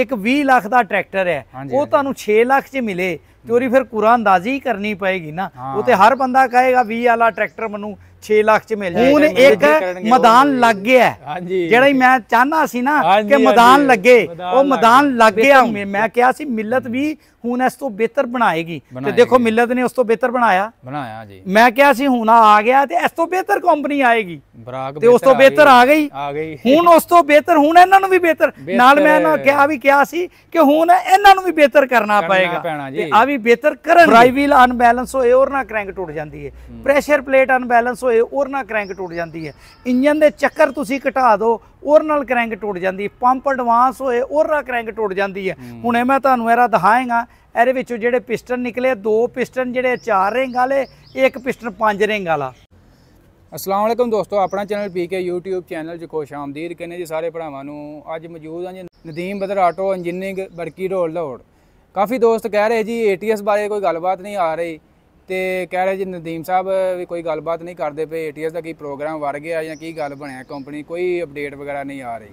ਇੱਕ 20 ਲੱਖ ਦਾ ਟਰੈਕਟਰ ਹੈ ਉਹ ਤੁਹਾਨੂੰ 6 ਲੱਖ 'ਚ ਮਿਲੇ ਚੋਰੀ ਫਿਰ ਕੁਰਾ ਅੰਦਾਜ਼ੀ ਕਰਨੀ ਪਏਗੀ ਨਾ ਉਹ ਤੇ ਹਰ ਬੰਦਾ ਕਹੇਗਾ 20 ਵਾਲਾ ਟਰੈਕਟਰ ਮੈਨੂੰ 6 ਲੱਖ 'ਚ ਮਿਲ ਜਾਏ ਹੁਣ ਇੱਕ ਮੈਦਾਨ ਲੱਗ ਗਿਆ ਜਿਹੜਾ ਮੈਂ ਚਾਹਨਾ ਸੀ ਨਾ ਕਿ ਮੈਦਾਨ ਲੱਗੇ ਉਹ ਮੈਦਾਨ ਲੱਗ ਗਿਆ ਮੈਂ ਕਿਹਾ ਸੀ ਮਿਲਤ ਵੀ ਹੁਣ ਇਸ ਤੋਂ ਬਿਹਤਰ ਬਣਾਏਗੀ ਤੇ ਦੇਖੋ ਮਿਲਤ ਨੇ ਉਸ ਤੋਂ ਬਿਹਤਰ ਬਣਾਇਆ ਬਣਾਇਆ ਜੀ ਮੈਂ ਕਿਹਾ ਸੀ ਹੁਣ ਆ ਗਿਆ ਤੇ ਇਸ ਤੋਂ ਬਿਹਤਰ ਕੰਪਨੀ ਆਏਗੀ ਤੇ ਉਸ ਤੋਂ ਬਿਹਤਰ ਆ ਗਈ ਆ ਗਈ ਹੁਣ ਉਸ ਤੋਂ ਬਿਹਤਰ ਹੁਣ ਇਹਨਾਂ ਨੂੰ ਵੀ ਬਿਹਤਰ ਨਾਲ ਮੈਂ ਨਾ ਕਿਹਾ ਵੀ ਕਿਹਾ ਸੀ ਕਿ ਹੁਣ ਇਹਨਾਂ ਨੂੰ ਵੀ ਬਿਹਤਰ ਕਰਨਾ ਪਏਗਾ ਤੇ ਆ ਵੀ ਬਿਹਤਰ ਕਰਨ ਫਰਾਈਵੀਲ ਅਨਬੈਲੈਂਸ ਹੋਏ ਔਰ ਨਾ ਕ੍ਰੈਂਕ ਟੁੱਟ ਜਾਂਦੀ ਹੈ ਪ੍ਰੈਸ਼ਰ ਪਲੇਟ ਅਨਬੈਲੈਂਸ ਹੋਏ ਔਰ ਨਾ ਕ੍ਰੈਂਕ ਟੁੱਟ ਜਾਂਦੀ ਹੈ ਇੰਜਨ ਦੇ ਚੱਕਰ ਤੁਸੀਂ ਘਟਾ ਦਿਓ ਉਹਰ ਨਾਲ ਕ੍ਰੈਂਕ ਟੁੱਟ ਜਾਂਦੀ ਪੰਪ ਐਡਵਾਂਸ ਹੋਏ ਔਰ ਨਾਲ ਕ੍ਰੈਂਕ ਟੁੱਟ ਜਾਂਦੀ ਹੈ ਇਹ ਮੈਂ ਤੁਹਾਨੂੰ ਇਹਦਾ ਦਿਖਾਏਗਾ ਇਹਦੇ ਵਿੱਚੋਂ ਜਿਹੜੇ ਪਿਸਟਨ ਨਿਕਲੇ ਦੋ ਪਿਸਟਨ ਜਿਹੜੇ ਚਾਰ ਰਿੰਗ ਵਾਲੇ ਇੱਕ ਪਿਸਟਨ ਪੰਜ ਰਿੰਗ ਵਾਲਾ ਅਸਲਾਮ ਵਾਲੇਕਮ ਦੋਸਤੋ ਆਪਣਾ ਚੈਨਲ ਪੀਕੇ YouTube ਚੈਨਲ 'ਚ ਖੁਸ਼ ਆਮਦੀਦ ਕਹਿੰਦੇ ਜੀ ਸਾਰੇ ਭਰਾਵਾਂ ਨੂੰ ਅੱਜ ਮੌਜੂਦ ਹਾਂ ਜੀ Nadeem Badar auto engineering Barki road Lahore ਕਾਫੀ ਦੋਸਤ ਕਹਿ ਰਹੇ ਜੀ ATS ਬਾਰੇ ਕੋਈ ਗੱਲਬਾਤ ਨਹੀਂ ਆ ਰਹੀ ਤੇ ਕਹਿ ਰਹੇ ਜੀ ਨਦੀਮ ਸਾਹਿਬ ਵੀ ਕੋਈ ਗੱਲਬਾਤ ਨਹੀਂ ਕਰਦੇ ਪਏ ਏਟੀਐਸ ਦਾ ਕੀ ਪ੍ਰੋਗਰਾਮ ਵਰ ਗਿਆ ਜਾਂ ਕੀ ਗੱਲ ਬਣਿਆ ਕੰਪਨੀ ਕੋਈ ਅਪਡੇਟ ਵਗੈਰਾ ਨਹੀਂ ਆ ਰਹੀ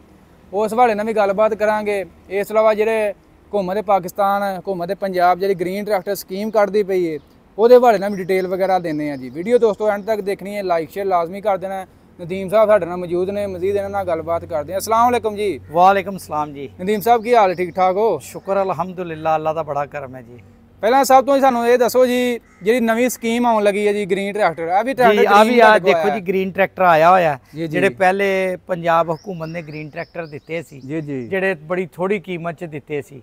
ਉਸ ਵਾਲੇ ਨਾਲ ਵੀ ਗੱਲਬਾਤ ਕਰਾਂਗੇ ਇਸ ਇਲਾਵਾ ਜਿਹੜੇ ਘੁੰਮਦੇ ਪਾਕਿਸਤਾਨ ਘੁੰਮਦੇ ਪੰਜਾਬ ਜਿਹੜੀ ਗ੍ਰੀਨ ਟਰੈਕਟਰ ਸਕੀਮ ਕੱਢਦੀ ਪਈ ਏ ਉਹਦੇ ਬਾਰੇ ਨਾਲ ਵੀ ਡਿਟੇਲ ਵਗੈਰਾ ਦਿੰਨੇ ਆ ਜੀ ਵੀਡੀਓ ਦੋਸਤੋ ਐਂਡ ਤੱਕ ਦੇਖਣੀ ਹੈ ਲਾਈਕ ਸ਼ੇਅਰ ਲਾਜ਼ਮੀ ਕਰ ਦੇਣਾ ਨਦੀਮ ਸਾਹਿਬ ਸਾਡੇ ਨਾਲ ਮੌਜੂਦ ਨੇ ਮਜ਼ੀਦ ਇਹਨਾਂ ਨਾਲ ਗੱਲਬਾਤ ਕਰਦੇ ਆ ਅਸਲਾਮ ਅਲੈਕਮ ਜੀ ਵਾਲੇਕਮ ਸਲਾਮ ਜੀ ਨਦੀਮ ਸਾਹਿਬ ਕੀ ਹਾਲ ਠੀਕ ਠਾਕ ਹੋ ਸ਼ੁਕਰ ਅਲਹਮਦੁਲਿਲਾ ਅੱਲਾ ਦਾ ਬੜਾ ਕਰਮ ਹੈ ਜੀ ਪਹਿਲਾਂ ਸਭ ਤੋਂ ਸਾਨੂੰ ਇਹ ਦੱਸੋ ਜੀ ਜਿਹੜੀ ਨਵੀਂ ਸਕੀਮ ਆਉਣ ਲੱਗੀ ਹੈ ਜੀ ਗ੍ਰੀਨ ਟਰੈਕਟਰ ਆ ਵੀ ਟਰੈਕਟਰ ਆ ਵੀ ਆ ਦੇਖੋ ਜੀ ਗ੍ਰੀਨ ਟਰੈਕਟਰ ਆਇਆ ਹੋਇਆ ਜਿਹੜੇ ਪਹਿਲੇ ਪੰਜਾਬ ਹਕੂਮਤ ਨੇ ਗ੍ਰੀਨ ਟਰੈਕਟਰ ਦਿੱਤੇ ਸੀ ਜਿਹੜੇ ਬੜੀ ਥੋੜੀ ਕੀਮਤ 'ਚ ਦਿੱਤੇ ਸੀ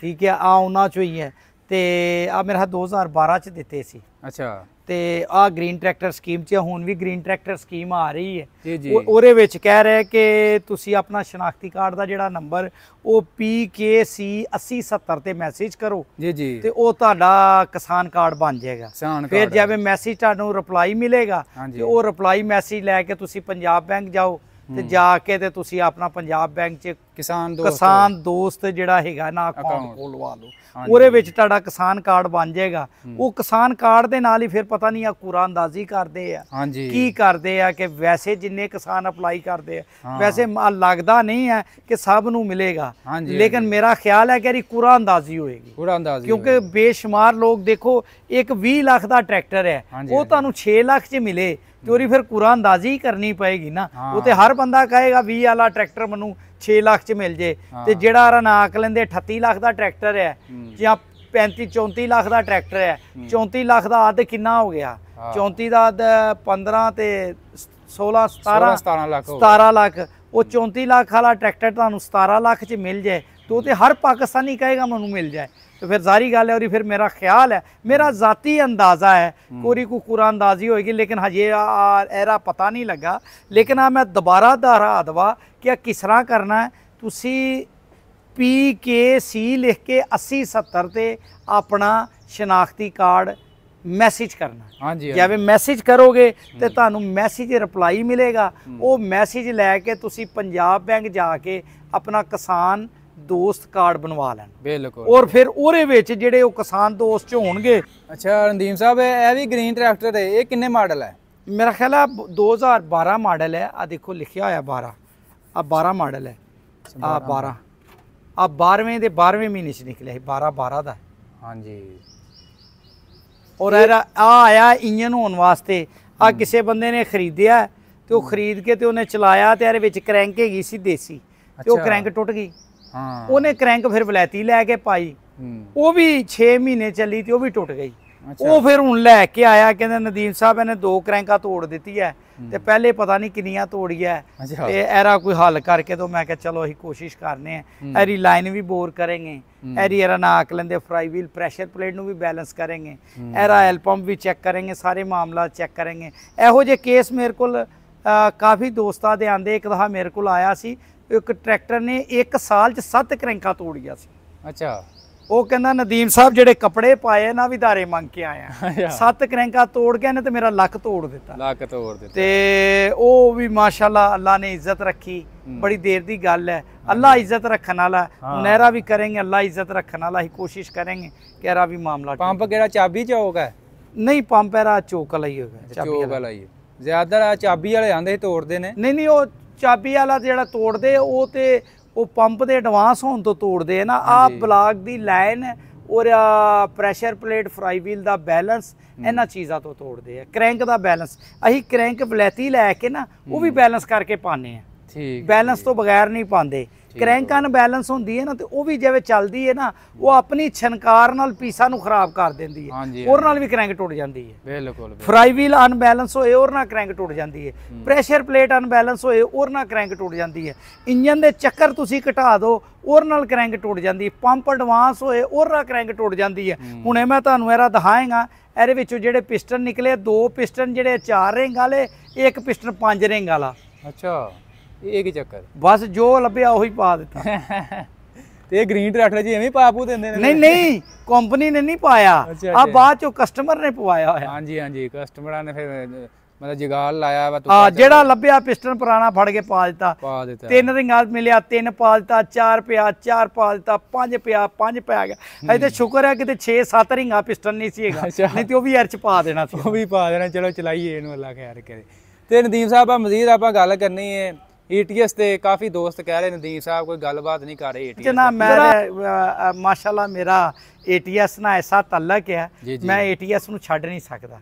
ਠੀਕ ਹੈ ਆ ਉਹਨਾਂ 'ਚੋਂ ਹੀ ਹੈ ਤੇ ਆ ਮੇਰਾ 2012 ਚ ਦਿੱਤੇ ਸੀ ਅੱਛਾ ਤੇ ਆ ਗ੍ਰੀਨ ਟਰੈਕਟਰ ਸਕੀਮ ਚ ਹੁਣ ਵੀ ਗ੍ਰੀਨ ਟਰੈਕਟਰ ਸਕੀਮ ਆ ਰਹੀ ਹੈ ਉਹਦੇ ਵਿੱਚ ਕਹਿ ਰਿਹਾ ਕਿ ਤੁਸੀਂ ਆਪਣਾ ਸ਼ਨਾਖਤੀ ਕਾਰਡ ਦਾ ਜਿਹੜਾ ਨੰਬਰ ਉਹ PKC 8070 ਤੇ ਮੈਸੇਜ ਕਰੋ ਜੀ ਜੀ ਤੇ ਉਹ ਤੁਹਾਡਾ ਕਿਸਾਨ ਕਾਰਡ ਬਣ ਜਾਏਗਾ ਫਿਰ ਜਿਵੇਂ ਮੈਸੇਜ ਤੁਹਾਨੂੰ ਰਿਪਲਾਈ ਮਿਲੇਗਾ ਤੇ ਉਹ ਰਿਪਲਾਈ ਮੈਸੇਜ ਲੈ ਕੇ ਤੁਸੀਂ ਪੰਜਾਬ ਬੈਂਕ ਜਾਓ ਤੇ ਜਾ ਕੇ ਤੇ ਤੁਸੀਂ ਆਪਣਾ ਪੰਜਾਬ ਬੈਂਕ 'ਚ ਕਿਸਾਨ ਦੋਸਤ ਕਿਸਾਨ ਦੋਸਤ ਜਿਹੜਾ ਹੈਗਾ ਨਾ ਅਕਾਊਂਟ ਖੋਲਵਾ ਲਓ ਉਹਦੇ ਵਿੱਚ ਤੁਹਾਡਾ ਕਿਸਾਨ ਕਾਰਡ ਬਣ ਜਾਏਗਾ ਉਹ ਕਿਸਾਨ ਕਾਰਡ ਦੇ ਨਾਲ ਹੀ ਫਿਰ ਪਤਾ ਨਹੀਂ ਆ ਕੁਰਾ ਅੰਦਾਜ਼ੀ ਕਰਦੇ ਆ ਕੀ ਕਰਦੇ ਆ ਕਿ ਵੈਸੇ ਜਿੰਨੇ ਕਿਸਾਨ ਅਪਲਾਈ ਕਰਦੇ ਆ ਵੈਸੇ ਲੱਗਦਾ ਨਹੀਂ ਹੈ ਕਿ ਸਭ ਨੂੰ ਮਿਲੇਗਾ ਲੇਕਿਨ ਮੇਰਾ ਖਿਆਲ ਹੈ ਕਿ ਇਹ ਕੂਰਾ ਅੰਦਾਜ਼ੀ ਹੋਏਗੀ ਕੁਰਾ ਅੰਦਾਜ਼ੀ ਕਿਉਂਕਿ ਬੇਸ਼ੁਮਾਰ ਲੋਕ ਦੇਖੋ ਇੱਕ 20 ਲੱਖ ਦਾ ਟਰੈਕਟਰ ਹੈ ਉਹ ਤੁਹਾਨੂੰ 6 ਲੱਖ 'ਚ ਮਿਲੇ ਚੋਰੀ ਫਿਰ ਕੁਰਾ ਅੰਦਾਜ਼ੀ ਕਰਨੀ ਪਏਗੀ ਨਾ ਉਹ ਤੇ ਹਰ ਬੰਦਾ ਕਹੇਗਾ 20 ਵਾਲਾ ਟਰੈਕਟਰ ਮੈਨੂੰ 6 ਲੱਖ ਚ ਮਿਲ ਜੇ ਤੇ ਜਿਹੜਾ ਰਨਾਕ ਲੈਂਦੇ 38 ਲੱਖ ਦਾ ਟਰੈਕਟਰ ਹੈ ਜਾਂ 35 34 ਲੱਖ ਦਾ ਟਰੈਕਟਰ ਹੈ 34 ਲੱਖ ਦਾ ਅੱਧ ਕਿੰਨਾ ਹੋ ਗਿਆ 34 ਦਾ ਅੱਧ 15 ਤੇ 16 17 17 ਲੱਖ 17 ਲੱਖ ਉਹ 34 ਲੱਖ ਵਾਲਾ ਟਰੈਕਟਰ ਤੁਹਾਨੂੰ 17 ਲੱਖ ਚ ਮਿਲ ਜਾਏ ਤੋ ਤੇ ਹਰ ਪਾਕਿਸਤਾਨੀ ਕਹੇਗਾ ਮੈਨੂੰ ਮਿਲ ਜਾਏ ਫਿਰ ਜ਼ਾਰੀ ਗੱਲ ਹੈ ਔਰ ਫਿਰ ਮੇਰਾ ਖਿਆਲ ਹੈ ਮੇਰਾ ਜ਼ਾਤੀ ਅੰਦਾਜ਼ਾ ਹੈ ਕੋਰੀ ਕੋ ਕੁਰਾਨ ਅੰਦਾਜ਼ੀ ਹੋਏਗੀ ਲੇਕਿਨ ਹਜੇ ਐਰਾ ਪਤਾ ਨਹੀਂ ਲੱਗਾ ਲੇਕਿਨ ਆ ਮੈਂ ਦੁਬਾਰਾ ਦਾਰਾ ਅਦਵਾ ਕਿ ਕਿਸ ਤਰ੍ਹਾਂ ਕਰਨਾ ਤੁਸੀਂ ਪੀ ਕੇ ਸੀ ਲਿਖ ਕੇ 80 70 ਤੇ ਆਪਣਾ ਸ਼ਨਾਖਤੀ ਕਾਰਡ ਮੈਸੇਜ ਕਰਨਾ ਹਾਂਜੀ ਜਿਵੇਂ ਮੈਸੇਜ ਕਰੋਗੇ ਤੇ ਤੁਹਾਨੂੰ ਮੈਸੇਜ ਰਿਪਲਾਈ ਮਿਲੇਗਾ ਉਹ ਮੈਸੇਜ ਲੈ ਕੇ ਤੁਸੀਂ ਪੰਜਾਬ ਬੈਂਕ ਜਾ ਕੇ ਆਪਣਾ ਕਿਸਾਨ ਦੋਸਤ ਕਾਰਡ ਬਣਵਾ ਲੈਣ ਬਿਲਕੁਲ ਔਰ ਫਿਰ ਉਹਦੇ ਵਿੱਚ ਜਿਹੜੇ ਉਹ ਕਿਸਾਨ ਦੋਸਤ ਚ ਹੋਣਗੇ ਅੱਛਾ ਰਣਦੀਪ ਸਾਹਿਬ ਇਹ ਵੀ ਗ੍ਰੀਨ ਟਰੈਕਟਰ ਹੈ ਇਹ ਕਿੰਨੇ ਮਾਡਲ ਹੈ ਮੇਰਾ ਖਿਆਲ ਆ 2012 ਮਾਡਲ ਹੈ ਆ ਦੇਖੋ ਲਿਖਿਆ ਹੋਇਆ 12 ਆ 12 ਮਾਡਲ ਹੈ ਆ 12 ਆ 12ਵੇਂ ਦੇ 12ਵੇਂ ਮਹੀਨੇ ਚ ਨਿਕਲਿਆ ਸੀ 12 12 ਦਾ ਹਾਂਜੀ ਔਰ ਇਹ ਆ ਆਇਆ ਇੰਜਨ ਹੋਣ ਵਾਸਤੇ ਆ ਕਿਸੇ ਬੰਦੇ ਨੇ ਖਰੀਦਿਆ ਤੇ ਉਹ ਖਰੀਦ ਕੇ ਤੇ ਉਹਨੇ ਚਲਾਇਆ ਤੇ ਇਹਦੇ ਵਿੱਚ ਕ੍ਰੈਂਕ ਹੈਗੀ ਸੀ ਦੇਸੀ ਤੇ ਉਹ ਕ੍ਰੈਂਕ ਟੁੱਟ ਗਈ ਹਾਂ ਉਹਨੇ ਕ੍ਰੈਂਕ ਫਿਰ ਵਲੈਤੀ ਲੈ ਕੇ ਪਾਈ ਉਹ ਵੀ 6 ਮਹੀਨੇ ਚੱਲੀ ਤੇ ਉਹ ਵੀ ਟੁੱਟ ਗਈ ਉਹ ਫਿਰ ਹੁਣ ਲੈ ਕੇ ਆਇਆ ਕਹਿੰਦਾ ਨਦੀਮ ਸਾਹਿਬ ਇਹਨੇ ਦੋ ਕ੍ਰੈਂਕਾਂ ਤੋੜ ਦਿੱਤੀ ਹੈ ਤੇ ਪਹਿਲੇ ਪਤਾ ਨਹੀਂ ਕਿੰਨੀਆਂ ਤੋੜੀਆਂ ਤੇ ਐਰਾ ਕੋਈ ਹੱਲ ਕਰਕੇ ਤੋਂ ਮੈਂ ਕਿਹਾ ਚਲੋ ਅਸੀਂ ਕੋਸ਼ਿਸ਼ ਕਰਨੇ ਆ ਐਰੀ ਲਾਈਨ ਵੀ ਬੋਰ ਕਰਾਂਗੇ ਐਰੀ ਐਰਾ ਨਾ ਆਕ ਲੈਂਦੇ ਫਰਾਈ ਵੀਲ ਪ੍ਰੈਸ਼ਰ ਪਲੇਟ ਨੂੰ ਵੀ ਬੈਲੈਂਸ ਕਰਾਂਗੇ ਐਰਾ ਐਲ ਪੰਪ ਵੀ ਚੈੱਕ ਕਰਾਂਗੇ ਸਾਰੇ ਮਾਮਲਾ ਚੈੱਕ ਕਰਾਂਗੇ ਇਹੋ ਜੇ ਕੇਸ ਮੇਰੇ ਕੋਲ ਕਾਫੀ ਦੋਸਤਾਂ ਦੇ ਆਂਦੇ ਇੱਕ ਵਾਰ ਮੇਰੇ ਕੋਲ ਆਇਆ ਸੀ ਇੱਕ ਟਰੈਕਟਰ ਨੇ ਇੱਕ ਸਾਲ 'ਚ 7 ਕਰੈਂਕਾਂ ਤੋੜੀਆ ਸੀ ਅੱਛਾ ਉਹ ਕਹਿੰਦਾ ਨਦੀਮ ਸਾਹਿਬ ਜਿਹੜੇ ਕੱਪੜੇ ਪਾਏ ਨਾ ਵਿਧਾਰੇ ਮੰਗ ਕੇ ਆਇਆ ਸੱਤ ਕਰੈਂਕਾ ਤੋੜ ਗਿਆ ਨੇ ਤੇ ਮੇਰਾ ਲੱਕ ਤੋੜ ਦਿੱਤਾ ਲੱਕ ਤੋੜ ਦਿੱਤਾ ਤੇ ਉਹ ਵੀ ਮਾਸ਼ਾਅੱਲਾ ਅੱਲਾ ਨੇ ਇੱਜ਼ਤ ਰੱਖੀ ਬੜੀ ਦੇਰ ਦੀ ਗੱਲ ਹੈ ਅੱਲਾ ਇੱਜ਼ਤ ਰੱਖਣ ਵਾਲਾ ਨਹਿਰਾ ਵੀ ਕਰਾਂਗੇ ਅੱਲਾ ਇੱਜ਼ਤ ਰੱਖਣ ਵਾਲਾ ਹੀ ਕੋਸ਼ਿਸ਼ ਕਰਾਂਗੇ ਕਿ ਰਾ ਵੀ ਮਾਮਲਾ ਪੰਪ ਕਿਹੜਾ ਚਾਬੀ ਚ ਹੈ ਨਹੀਂ ਪੰਪ ਹੈ ਰਾ ਚੋਕ ਲਈ ਹੋਗਾ ਚਾਬੀ ਚੌਕ ਲਈ ਜ਼ਿਆਦਾ ਚਾਬੀ ਵਾਲੇ ਆਂਦੇ ਤੋੜਦੇ ਨੇ ਨਹੀਂ ਨਹੀਂ ਉਹ ਚਾਬੀ ਵਾਲਾ ਜਿਹੜਾ ਤੋੜਦੇ ਉਹ ਤੇ ਉਹ ਪੰਪ ਦੇ ਐਡਵਾਂਸ ਹੋਣ ਤੋਂ ਤੋੜਦੇ ਹੈ ਨਾ ਆ ਬਲਾਕ ਦੀ ਲਾਈਨ ਔਰ ਪ੍ਰੈਸ਼ਰ ਪਲੇਟ ਫਰਾਈ ਵੀਲ ਦਾ ਬੈਲੈਂਸ ਇਹਨਾਂ ਚੀਜ਼ਾਂ ਤੋਂ ਤੋੜਦੇ ਆ ਕ੍ਰੈਂਕ ਦਾ ਬੈਲੈਂਸ ਅਸੀਂ ਕ੍ਰੈਂਕ ਬਲੈਤੀ ਲੈ ਕੇ ਨਾ ਉਹ ਵੀ ਬੈਲੈਂਸ ਕਰਕੇ ਪਾਣੇ ਆ ਠੀਕ ਬੈਲੈਂਸ ਤੋਂ ਬਗੈਰ ਨਹੀਂ ਪਾਉਂਦੇ ਕ੍ਰੈਂਕ ਬੈਲੈਂਸ ਹੁੰਦੀ ਹੈ ਨਾ ਤੇ ਉਹ ਵੀ ਜਿਵੇਂ ਚੱਲਦੀ ਹੈ ਨਾ ਉਹ ਆਪਣੀ ਛਨਕਾਰ ਨਾਲ ਪੀਸਾ ਨੂੰ ਖਰਾਬ ਕਰ ਦਿੰਦੀ ਹੈ ਹੋਰ ਨਾਲ ਵੀ ਕ੍ਰੈਂਕ ਟੁੱਟ ਜਾਂਦੀ ਹੈ ਬਿਲਕੁਲ ਫਰਾਈ ਵੀਲ ਅਨਬੈਲੈਂਸ ਹੋਏ ਹੋਰ ਨਾਲ ਕ੍ਰੈਂਕ ਟੁੱਟ ਜਾਂਦੀ ਹੈ ਪ੍ਰੈਸ਼ਰ ਪਲੇਟ ਅਨਬੈਲੈਂਸ ਹੋਏ ਹੋਰ ਨਾਲ ਕ੍ਰੈਂਕ ਟੁੱਟ ਜਾਂਦੀ ਹੈ ਇੰਜਨ ਦੇ ਚੱਕਰ ਤੁਸੀਂ ਘਟਾ ਦਿਓ ਹੋਰ ਨਾਲ ਕ੍ਰੈਂਕ ਟੁੱਟ ਜਾਂਦੀ ਹੈ ਪੰਪ ਐਡਵਾਂਸ ਹੋਏ ਹੋਰ ਨਾਲ ਕ੍ਰੈਂਕ ਟੁੱਟ ਜਾਂਦੀ ਹੈ ਹੁਣੇ ਮੈਂ ਤੁਹਾਨੂੰ ਇਹਦਾ ਦਿਖਾਏਗਾ ਇਹਦੇ ਵਿੱਚੋਂ ਜਿਹੜੇ ਪਿਸਟਨ ਨਿਕਲੇ ਦੋ ਪਿਸਟਨ ਜਿਹੜੇ ਚਾਰ ਰਿੰਗ ਵਾਲੇ ਇੱਕ ਪਿਸਟਨ ਪੰਜ ਰਿੰਗ ਵਾਲਾ ਅੱਛਾ ਇਹ ਕੀ ਚੱਕਰ ਬਸ ਜੋ ਲੱਭਿਆ ਉਹੀ ਪਾ ਦਿੱਤਾ ਤੇ ਇਹ ਗ੍ਰੀਨ ਟਰੈਕਟਰ ਜੀ ਐਵੇਂ ਪਾਪੂ ਦਿੰਦੇ ਨੇ ਨਹੀਂ ਨਹੀਂ ਕੰਪਨੀ ਨੇ ਨਹੀਂ ਪਾਇਆ ਆ ਬਾਅਦ ਚੋਂ ਕਸਟਮਰ ਨੇ ਪਵਾਇਆ ਹੋਇਆ ਹਾਂਜੀ ਹਾਂਜੀ ਕਸਟਮਰਾਂ ਨੇ ਫਿਰ ਮਤਲਬ ਜਗਾਲ ਲਾਇਆ ਵਾ ਹਾਂ ਜਿਹੜਾ ਲੱਭਿਆ ਪਿਸਟਨ ਪੁਰਾਣਾ ਫੜ ਕੇ ਪਾ ਦਿੱਤਾ ਪਾ ਦਿੱਤਾ ਤਿੰਨ ਰਿੰਗਾਂ ਮਿਲਿਆ ਤਿੰਨ ਪਾ ਦਿੱਤਾ ਚਾਰ ਪਿਆ ਚਾਰ ਪਾ ਦਿੱਤਾ ਪੰਜ ਪਿਆ ਪੰਜ ਪੈ ਗਿਆ ਅਜੇ ਤੇ ਸ਼ੁਕਰ ਹੈ ਕਿਤੇ 6-7 ਰਿੰਗਾਂ ਪਿਸਟਨ ਨਹੀਂ ਸੀ ਹੈਗਾ ਨਹੀਂ ਤੇ ਉਹ ਵੀ ਅਰਚ ਪਾ ਦੇਣਾ ਸੀ ਉਹ ਵੀ ਪਾ ਦੇਣਾ ਚਲੋ ਚਲਾਈਏ ਇਹਨੂੰ ਅੱਲਾ ਖੈਰ ਕਰੇ ਤੇ ਨਦੀਮ ਸਾਹਿਬ ਆ ਮਜ਼ੀਦ ਆਪਾਂ ਗੱਲ ਕਰਨੀ ਹੈ ਏਟੀਐਸ ਤੇ ਕਾਫੀ ਦੋਸਤ ਕਹਿ ਰਹੇ ਨੇ ਦੀਪ ਸਾਹਿਬ ਕੋਈ ਗੱਲਬਾਤ ਨਹੀਂ ਕਰ ਰਹੇ ਏਟੀਐਸ ਜਨਾਬ ਮੈਂ ਮਾਸ਼ਾਅੱਲਾ ਮੇਰਾ ਏਟੀਐਸ ਨਾਲ ਐਸਾ ਤਾਲਕ ਹੈ ਮੈਂ ਏਟੀਐਸ ਨੂੰ ਛੱਡ ਨਹੀਂ ਸਕਦਾ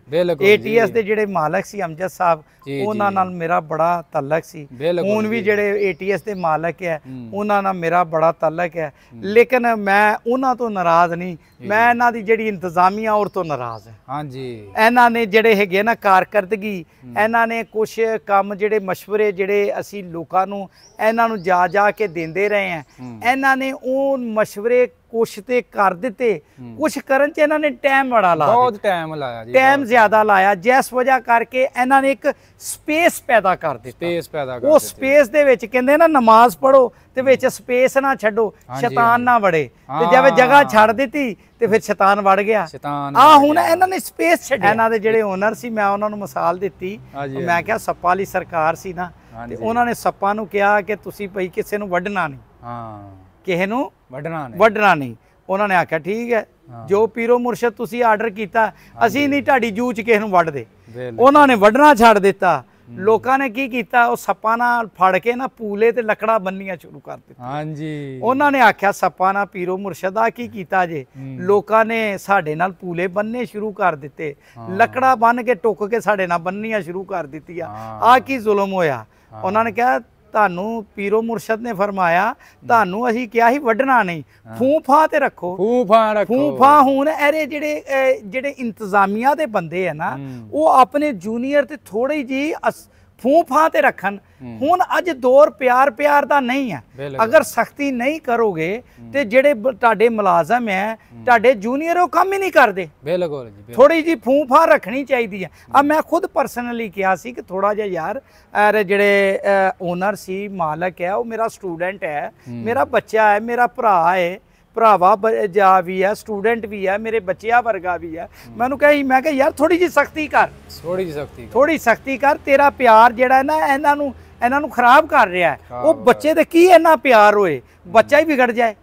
ਏਟੀਐਸ ਦੇ ਜਿਹੜੇ ਮਾਲਕ ਸੀ ਅਮਜਦ ਸਾਹਿਬ ਉਹਨਾਂ ਨਾਲ ਮੇਰਾ ਬੜਾ ਤਾਲਕ ਸੀ ਹੁਣ ਵੀ ਜਿਹੜੇ ਏਟੀਐਸ ਦੇ ਮਾਲਕ ਹੈ ਉਹਨਾਂ ਨਾਲ ਮੇਰਾ ਬੜਾ ਤਾਲਕ ਹੈ ਲੇਕਿਨ ਮੈਂ ਉਹਨਾਂ ਤੋਂ ਨਾਰਾਜ਼ ਨਹੀਂ ਮੈਂ ਇਹਨਾਂ ਦੀ ਜਿਹੜੀ ਇੰਤਜ਼ਾਮੀਆਂ ਔਰ ਤੋਂ ਨਾਰਾਜ਼ ਹਾਂ ਹਾਂਜੀ ਇਹਨਾਂ ਨੇ ਜਿਹੜੇ ਹੈਗੇ ਨਾ ਕਾਰਕਰਦਗੀ ਇਹਨਾਂ ਨੇ ਕੁਝ ਕੰਮ ਜਿਹੜੇ مشورے ਜਿਹੜੇ ਅਸੀਂ ਲੋਕਾਂ ਨੂੰ ਇਹਨਾਂ ਨੂੰ ਜਾ ਜਾ ਕੇ ਦਿੰਦੇ ਰਹੇ ਆ ਇਹਨਾਂ ਨੇ ਉਹ مشورے ਕੁਛ ਤੇ ਕਰ ਦਿੱਤੇ ਕੁਛ ਕਰਨ ਚ ਇਹਨਾਂ ਨੇ ਟਾਈਮ ਬੜਾ ਲਾਇਆ ਬਹੁਤ ਟਾਈਮ ਲਾਇਆ ਜੀ ਟਾਈਮ ਜ਼ਿਆਦਾ ਲਾਇਆ ਜਿਸ ਵਜ੍ਹਾ ਕਰਕੇ ਇਹਨਾਂ ਨੇ ਇੱਕ ਸਪੇਸ ਪੈਦਾ ਕਰ ਦਿੱਤੀ ਸਪੇਸ ਪੈਦਾ ਕਰ ਉਹ ਸਪੇਸ ਦੇ ਵਿੱਚ ਕਹਿੰਦੇ ਨਾ ਨਮਾਜ਼ ਪੜੋ ਤੇ ਵਿੱਚ ਸਪੇਸ ਨਾ ਛੱਡੋ ਸ਼ੈਤਾਨ ਨਾ ਵੜੇ ਤੇ ਜਦ ਜਗ੍ਹਾ ਛੱਡ ਦਿੱਤੀ ਤੇ ਫਿਰ ਸ਼ੈਤਾਨ ਵੜ ਗਿਆ ਆ ਹੁਣ ਇਹਨਾਂ ਨੇ ਸਪੇਸ ਛੱਡਿਆ ਇਹਨਾਂ ਦੇ ਜਿਹੜੇ ਓਨਰ ਸੀ ਮੈਂ ਉਹਨਾਂ ਨੂੰ ਮਿਸਾਲ ਦਿੱਤੀ ਮੈਂ ਕਿਹਾ ਸੱਪਾਂ ਵਾਲੀ ਸਰਕਾਰ ਸੀ ਨਾ ਤੇ ਉਹਨਾਂ ਨੇ ਸੱਪਾਂ ਨੂੰ ਕਿਹਾ ਕਿ ਤੁਸੀਂ ਭਈ ਕਿਸੇ ਨੂੰ ਵੱਢਣਾ ਨਹੀਂ ਹਾਂ ਕਿਸੇ ਨੂੰ ਵੱਢਣਾ ਨਹੀਂ ਵੱਢਣਾ ਨਹੀਂ ਉਹਨਾਂ ਨੇ ਆਖਿਆ ਠੀਕ ਹੈ ਜੋ ਪੀਰੋ ਮੁਰਸ਼ਦ ਤੁਸੀਂ ਆਰਡਰ ਕੀਤਾ ਅਸੀਂ ਨਹੀਂ ਤੁਹਾਡੀ ਜੂ ਚ ਕਿਸੇ ਨੂੰ ਵੱਢਦੇ ਉਹਨਾਂ ਨੇ ਵੱਢਣਾ ਛੱਡ ਦਿੱਤਾ ਲੋਕਾਂ ਨੇ ਕੀ ਕੀਤਾ ਉਹ ਸੱਪਾਂ ਨਾਲ ਫੜ ਕੇ ਨਾ ਪੂਲੇ ਤੇ ਲੱਕੜਾ ਬੰਨੀਆਂ ਸ਼ੁਰੂ ਕਰ ਦਿੱਤੀ ਹਾਂਜੀ ਉਹਨਾਂ ਨੇ ਆਖਿਆ ਸੱਪਾਂ ਨਾਲ ਪੀਰੋ ਆ ਕੀ ਕੀਤਾ ਜੇ ਲੋਕਾਂ ਨੇ ਸਾਡੇ ਨਾਲ ਪੂਲੇ ਬੰਨੇ ਸ਼ੁਰੂ ਕਰ ਦਿੱਤੇ ਲੱਕੜਾ ਬੰਨ ਕੇ ਟੁੱਕ ਕੇ ਸਾਡੇ ਨਾਲ ਬੰਨੀਆਂ ਸ਼ੁਰੂ ਕਰ ਦਿੱਤੀਆਂ ਆ ਕੀ ਜ਼ੁਲਮ ਹੋਇਆ ਉਹਨਾਂ ਨੇ ਕਿਹਾ ਤੁਹਾਨੂੰ ਪੀਰੋ ਮੁਰਸ਼ਦ ਨੇ ਫਰਮਾਇਆ ਤੁਹਾਨੂੰ ਅਸੀਂ ਕਿਹਾ ਸੀ ਵੱਢਣਾ ਨਹੀਂ ਫੂਫਾ ਤੇ ਰੱਖੋ ਫੂਫਾ ਰੱਖੋ ਫੂਫਾ ਹੁਣ ਐਰੇ ਜਿਹੜੇ ਜਿਹੜੇ ਇੰਤਜ਼ਾਮੀਆਂ ਦੇ ਬੰਦੇ ਆ ਨਾ ਉਹ ਆਪਣੇ ਜੂਨੀਅਰ ਤੇ ਥੋੜੀ ਜੀ ਫੂਫਾ ਤੇ ਰੱਖਣ ਹੁਣ ਅੱਜ ਦੌਰ ਪਿਆਰ ਪਿਆਰ ਦਾ ਨਹੀਂ ਹੈ ਅਗਰ ਸਖਤੀ ਨਹੀਂ ਕਰੋਗੇ ਤੇ ਜਿਹੜੇ ਤੁਹਾਡੇ ਮੁਲਾਜ਼ਮ ਹੈ ਤੁਹਾਡੇ ਜੂਨੀਅਰ ਉਹ ਕੰਮ ਹੀ ਨਹੀਂ ਕਰਦੇ ਬਿਲਕੁਲ ਜੀ ਥੋੜੀ ਜੀ ਫੂਫਾ ਰੱਖਣੀ ਚਾਹੀਦੀ ਹੈ ਆ ਮੈਂ ਖੁਦ ਪਰਸਨਲੀ ਕਿਹਾ ਸੀ ਕਿ ਥੋੜਾ ਜਿਹਾ ਯਾਰ ਇਹ ਜਿਹੜੇ ਓਨਰ ਸੀ ਮਾਲਕ ਹੈ ਉਹ ਮੇਰਾ ਸਟੂਡੈਂਟ ਹੈ ਮੇਰਾ ਬੱਚਾ ਹੈ ਮੇਰਾ ਭਰਾ ਹੈ ਭਰਾਵਾ ਜਾ ਵੀ ਹੈ ਸਟੂਡੈਂਟ ਵੀ ਹੈ ਮੇਰੇ ਬੱਚਿਆ ਵਰਗਾ ਵੀ ਹੈ ਮੈਨੂੰ ਕਹੀ ਮੈਂ ਕਿਹਾ ਯਾਰ ਥੋੜੀ ਜੀ ਸਖਤੀ ਕਰ ਥੋੜੀ ਜੀ ਸਖਤੀ ਥੋੜੀ ਸਖਤੀ ਕਰ ਤੇਰਾ ਪਿਆਰ ਜਿਹੜਾ ਹੈ ਨਾ ਇਹਨਾਂ ਨੂੰ ਇਹਨਾਂ ਨੂੰ ਖਰਾਬ ਕਰ ਰਿਹਾ ਹੈ ਉਹ ਬੱਚੇ ਦੇ ਕੀ ਇਹਨਾਂ ਪਿਆਰ ਹੋਏ ਬੱਚਾ ਹੀ ਵਿਗੜ ਜਾਏ